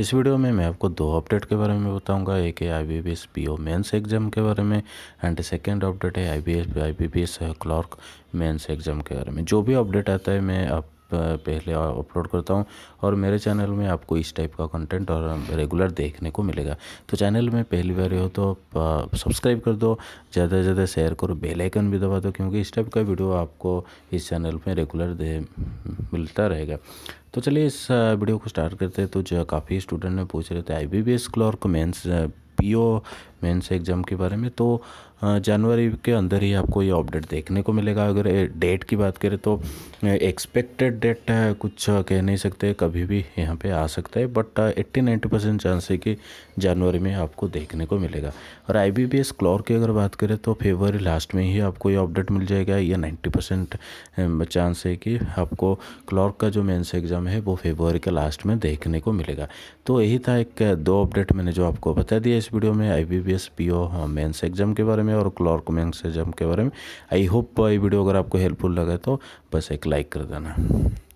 इस वीडियो में मैं आपको दो अपडेट के बारे में बताऊंगा एक है I B P S P O mains exam के बारे में एंड सेकेंड अपडेट है I B S I B P S clerk mains exam के बारे में जो भी अपडेट आता है मैं आप पहले अपलोड करता हूँ और मेरे चैनल में आपको इस टाइप का कंटेंट और रेगुलर देखने को मिलेगा तो चैनल में पहली बार हो तो सब्सक्राइब कर दो ज़्यादा से ज़्यादा शेयर करो बेल आइकन भी दबा दो क्योंकि इस टाइप का वीडियो आपको इस चैनल में रेगुलर दे मिलता रहेगा तो चलिए इस वीडियो को स्टार्ट करते हैं तो जो काफ़ी स्टूडेंट में पूछ रहे थे I B P S clerk mains P O mains exam के बारे में तो जनवरी के अंदर ही आपको ये अपडेट देखने को मिलेगा अगर डेट की बात करें तो एक्सपेक्टेड डेट कुछ कह नहीं सकते कभी भी यहाँ पे आ सकता है but eighty ninety percent chance है कि जनवरी में आपको देखने को मिलेगा और I B P S clerk की अगर बात करें तो फेबररी लास्ट में ही आपको ये अपडेट मिल जाएगा या नाइन्टी परसेंट चांस है कि आपको क्लॉर्क का जो मेन्स एग्ज़ाम है वो फेबररी के लास्ट में देखने को मिलेगा तो यही था एक दो अपडेट मैंने जो आपको बता दिया इस वीडियो में I B S P O mains exam के बारे में और क्लॉर्क मेन्स एग्जाम के बारे में आई होप ये वीडियो अगर आपको हेल्पफुल लगे तो बस एक लाइक कर देना